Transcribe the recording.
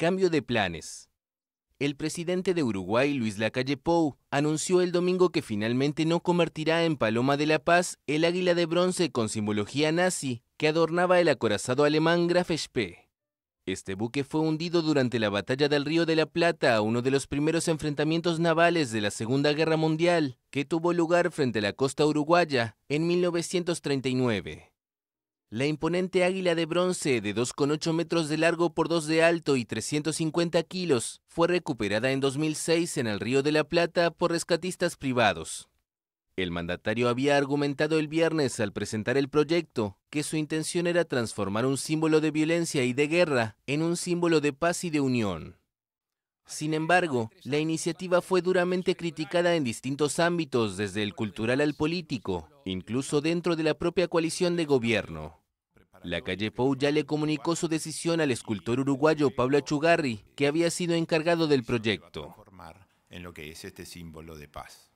Cambio de planes. El presidente de Uruguay, Luis Lacalle Pou, anunció el domingo que finalmente no convertirá en Paloma de la Paz el águila de bronce con simbología nazi que adornaba el acorazado alemán Graf Spee. Este buque fue hundido durante la batalla del Río de la Plata, uno de los primeros enfrentamientos navales de la Segunda Guerra Mundial, que tuvo lugar frente a la costa uruguaya en 1939. La imponente águila de bronce de 2,8 metros de largo por 2 de alto y 350 kilos fue recuperada en 2006 en el Río de la Plata por rescatistas privados. El mandatario había argumentado el viernes al presentar el proyecto que su intención era transformar un símbolo de violencia y de guerra en un símbolo de paz y de unión. Sin embargo, la iniciativa fue duramente criticada en distintos ámbitos, desde el cultural al político, incluso dentro de la propia coalición de gobierno. La calle Pou ya le comunicó su decisión al escultor uruguayo Pablo Achugarri, que había sido encargado del proyecto. En lo que es este símbolo de paz.